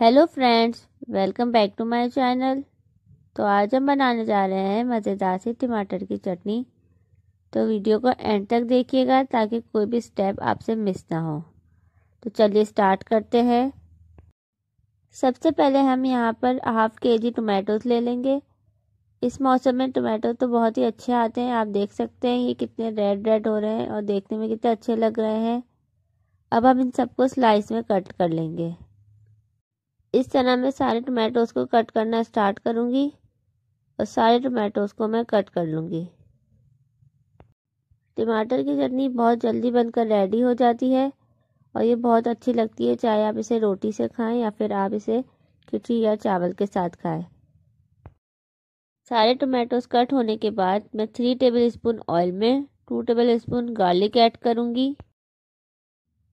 hello friends welcome back to my channel तो आज हम बनाने जा रहे हैं मज़ेदार सी टमाटर की चटनी तो वीडियो को एंड तक देखिएगा ताकि कोई भी स्टेप आपसे मिस ना हो तो चलिए स्टार्ट करते हैं सबसे पहले हम यहाँ पर हाफ़ के जी टमाटोज ले लेंगे इस मौसम में टमाटो तो बहुत ही अच्छे आते हैं आप देख सकते हैं ये कितने रेड रेड हो रहे हैं और देखने में कितने अच्छे लग रहे हैं अब हम इन सबको स्लाइस में कट कर लेंगे इस तरह मैं सारे टमाटोज़ को कट करना स्टार्ट करूँगी और सारे टमाटोज़ को मैं कट कर लूँगी टमाटर की चटनी बहुत जल्दी बनकर रेडी हो जाती है और ये बहुत अच्छी लगती है चाहे आप इसे रोटी से खाएं या फिर आप इसे खिचड़ी या चावल के साथ खाएं सारे टमाटोज़ कट होने के बाद मैं थ्री टेबल स्पून ऑयल में two tablespoon garlic add करूँगी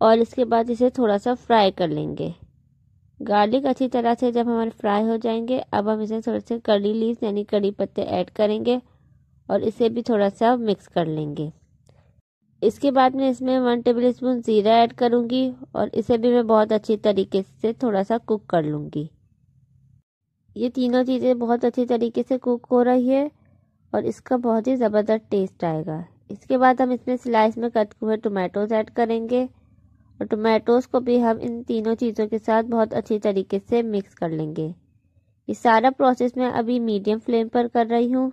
और इसके बाद इसे थोड़ा सा फ्राई कर लेंगे गार्लिक अच्छी तरह से जब हमारे फ्राई हो जाएंगे अब हम इसे थोड़े से कड़ी लीव यानी कड़ी पत्ते ऐड करेंगे और इसे भी थोड़ा सा मिक्स कर लेंगे इसके बाद मैं इसमें वन टेबल स्पून ज़ीरा ऐड करूँगी और इसे भी मैं बहुत अच्छी तरीके से थोड़ा सा कुक कर लूँगी ये तीनों चीज़ें बहुत अच्छी तरीके से कुक हो रही है और इसका बहुत ही ज़बरदस्त टेस्ट आएगा इसके बाद हम इसमें स्लाइस में कट हुए टोमेटोज ऐड करेंगे और टोमेटोज़ को भी हम इन तीनों चीज़ों के साथ बहुत अच्छी तरीके से मिक्स कर लेंगे ये सारा प्रोसेस मैं अभी मीडियम फ्लेम पर कर रही हूँ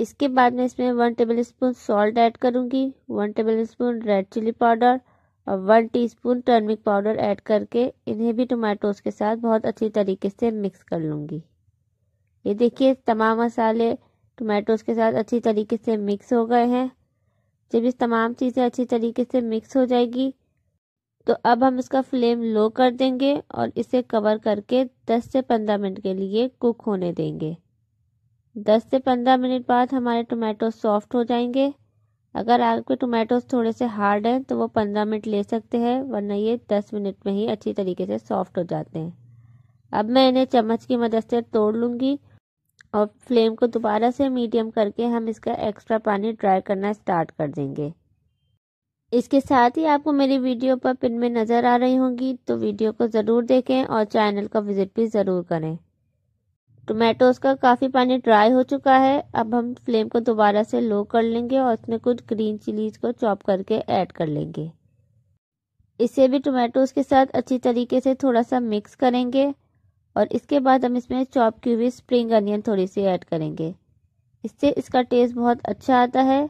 इसके बाद मैं इसमें one tablespoon salt add करूँगी one tablespoon red chilli powder और one teaspoon turmeric powder add करके इन्हें भी टोमेटोज़ के साथ बहुत अच्छी तरीके से मिक्स कर लूँगी ये देखिए तमाम मसाले टोमेटोज़ के साथ अच्छी तरीके से मिक्स हो गए हैं जब इस तमाम चीज़ें अच्छी तरीके से मिक्स हो जाएगी तो अब हम इसका फ्लेम लो कर देंगे और इसे कवर करके 10 से 15 मिनट के लिए कुक होने देंगे 10 से 15 मिनट बाद हमारे टोमेटो सॉफ्ट हो जाएंगे अगर आपके टोमेटोज थोड़े से हार्ड हैं तो वो 15 मिनट ले सकते हैं वरना ये 10 मिनट में ही अच्छी तरीके से सॉफ्ट हो जाते हैं अब मैं इन्हें चम्मच की मदद से तोड़ लूँगी और फ्लेम को दोबारा से मीडियम करके हम इसका एक्स्ट्रा पानी ड्राई करना स्टार्ट कर देंगे इसके साथ ही आपको मेरी वीडियो पर पिन में नज़र आ रही होंगी तो वीडियो को ज़रूर देखें और चैनल का विज़िट भी ज़रूर करें टोमेटोज़ का काफ़ी पानी ड्राई हो चुका है अब हम फ्लेम को दोबारा से लो कर लेंगे और इसमें कुछ ग्रीन चिलीज़ को चॉप करके ऐड कर लेंगे इसे भी टोमेटोज़ के साथ अच्छी तरीके से थोड़ा सा मिक्स करेंगे और इसके बाद हम इसमें चॉप की हुई स्प्रिंग अनियन थोड़ी सी ऐड करेंगे इससे इसका टेस्ट बहुत अच्छा आता है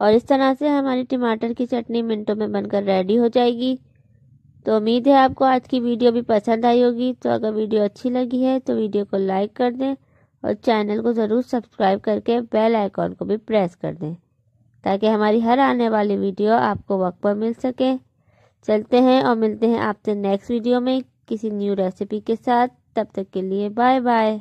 और इस तरह से हमारी टमाटर की चटनी मिनटों में बनकर रेडी हो जाएगी तो उम्मीद है आपको आज की वीडियो भी पसंद आई होगी तो अगर वीडियो अच्छी लगी है तो वीडियो को लाइक कर दें और चैनल को ज़रूर सब्सक्राइब करके बेल आइकॉन को भी प्रेस कर दें ताकि हमारी हर आने वाली वीडियो आपको वक्त पर मिल सके चलते हैं और मिलते हैं आपसे नेक्स्ट वीडियो में किसी न्यू रेसिपी के साथ तब तक के लिए बाय बाय